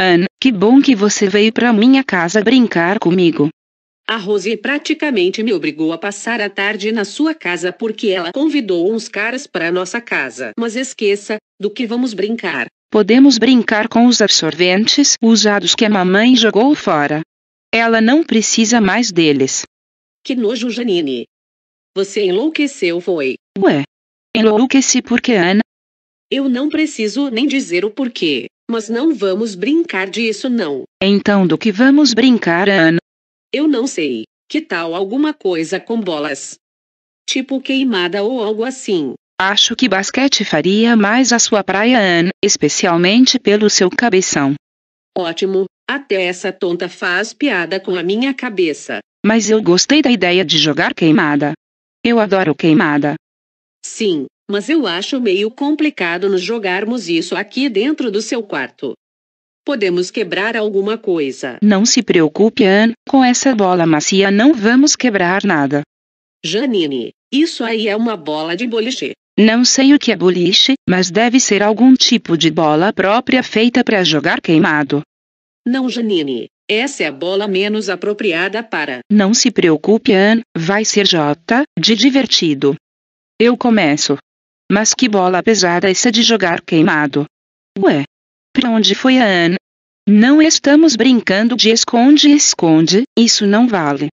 Anne, que bom que você veio para minha casa brincar comigo. A Rose praticamente me obrigou a passar a tarde na sua casa porque ela convidou uns caras para nossa casa. Mas esqueça, do que vamos brincar. Podemos brincar com os absorventes usados que a mamãe jogou fora. Ela não precisa mais deles. Que nojo, Janine. Você enlouqueceu, foi? Ué. Enlouqueci porque Ana. Eu não preciso nem dizer o porquê. Mas não vamos brincar disso não. Então do que vamos brincar, Ana? Eu não sei. Que tal alguma coisa com bolas? Tipo queimada ou algo assim. Acho que basquete faria mais a sua praia, Ana, especialmente pelo seu cabeção. Ótimo, até essa tonta faz piada com a minha cabeça. Mas eu gostei da ideia de jogar queimada. Eu adoro queimada. Sim, mas eu acho meio complicado nos jogarmos isso aqui dentro do seu quarto. Podemos quebrar alguma coisa. Não se preocupe, Anne, com essa bola macia não vamos quebrar nada. Janine, isso aí é uma bola de boliche. Não sei o que é boliche, mas deve ser algum tipo de bola própria feita para jogar queimado. Não, Janine, essa é a bola menos apropriada para. Não se preocupe, Anne, vai ser J de divertido. Eu começo. Mas que bola pesada essa de jogar queimado. Ué. Pra onde foi a Anne? Não estamos brincando de esconde-esconde, isso não vale.